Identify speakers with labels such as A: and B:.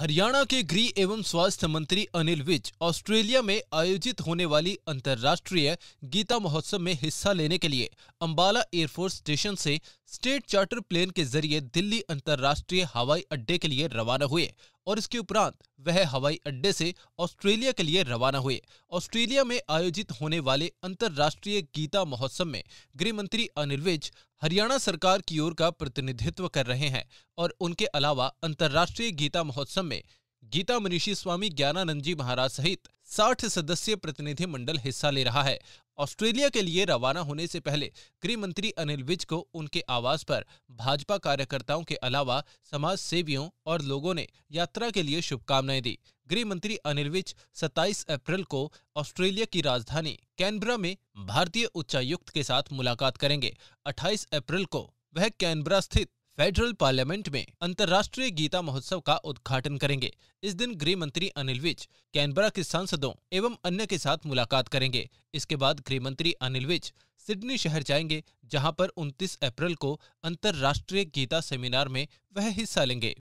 A: हरियाणा के गृह एवं स्वास्थ्य मंत्री अनिल विज ऑस्ट्रेलिया में आयोजित होने वाली अंतर्राष्ट्रीय गीता महोत्सव में हिस्सा लेने के लिए अंबाला एयरफोर्स स्टेशन से स्टेट चार्टर प्लेन के जरिए दिल्ली अंतर्राष्ट्रीय हवाई अड्डे के लिए रवाना हुए और इसके उपरांत वह हवाई अड्डे से ऑस्ट्रेलिया के लिए रवाना हुए ऑस्ट्रेलिया में आयोजित होने वाले अंतर्राष्ट्रीय गीता महोत्सव में गृह मंत्री अनिल विज हरियाणा सरकार की ओर का प्रतिनिधित्व कर रहे हैं और उनके अलावा अंतर्राष्ट्रीय गीता महोत्सव में गीता मनीषी स्वामी ज्ञानानंद जी महाराज सहित साठ सदस्यीय प्रतिनिधि मंडल हिस्सा ले रहा है ऑस्ट्रेलिया के लिए रवाना होने से पहले गृह मंत्री अनिल विज को उनके आवास पर भाजपा कार्यकर्ताओं के अलावा समाज सेवियों और लोगों ने यात्रा के लिए शुभकामनाएं दी गृह मंत्री अनिल विज 27 अप्रैल को ऑस्ट्रेलिया की राजधानी कैनबरा में भारतीय उच्चायुक्त के साथ मुलाकात करेंगे 28 अप्रैल को वह कैनबरा स्थित फेडरल पार्लियामेंट में अंतर्राष्ट्रीय गीता महोत्सव का उद्घाटन करेंगे इस दिन गृह मंत्री अनिल विज कैनबरा के सांसदों एवं अन्य के साथ मुलाकात करेंगे इसके बाद गृह मंत्री अनिल विज सिडनी शहर जाएंगे जहां पर 29 अप्रैल को अंतर्राष्ट्रीय गीता सेमिनार में वह हिस्सा लेंगे